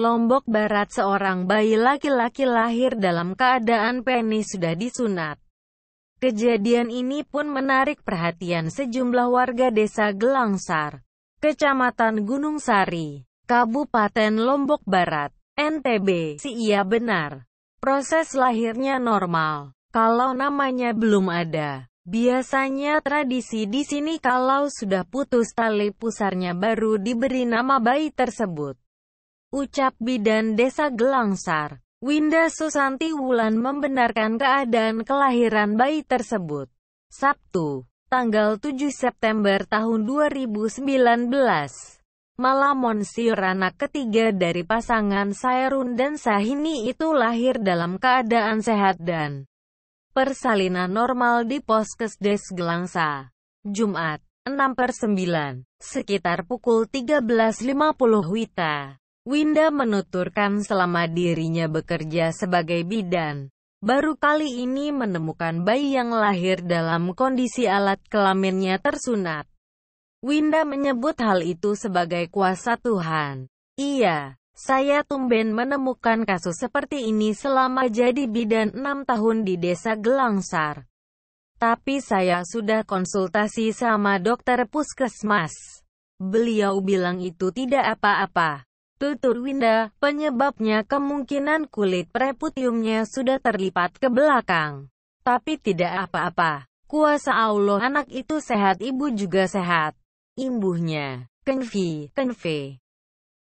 Lombok Barat seorang bayi laki-laki lahir dalam keadaan penis sudah disunat. Kejadian ini pun menarik perhatian sejumlah warga desa Gelangsar, Kecamatan Gunung Sari, Kabupaten Lombok Barat, NTB. Si ia benar, proses lahirnya normal. Kalau namanya belum ada, biasanya tradisi di sini kalau sudah putus tali pusarnya baru diberi nama bayi tersebut ucap bidan desa Gelangsar. Winda Susanti Wulan membenarkan keadaan kelahiran bayi tersebut. Sabtu, tanggal 7 September tahun 2019. malam Monsieur anak ketiga dari pasangan Sairun dan Sahini itu lahir dalam keadaan sehat dan persalinan normal di Poskesdes Gelangsa. Jumat, 6 per 9, sekitar pukul 13.50 WITA. Winda menuturkan selama dirinya bekerja sebagai bidan, baru kali ini menemukan bayi yang lahir dalam kondisi alat kelaminnya tersunat. Winda menyebut hal itu sebagai kuasa Tuhan. Iya, saya tumben menemukan kasus seperti ini selama jadi bidan 6 tahun di desa Gelangsar. Tapi saya sudah konsultasi sama dokter puskesmas. Beliau bilang itu tidak apa-apa tutur Winda, penyebabnya kemungkinan kulit preputiumnya sudah terlipat ke belakang. Tapi tidak apa-apa. Kuasa Allah anak itu sehat ibu juga sehat. Imbuhnya, Kenfi, Kenfe.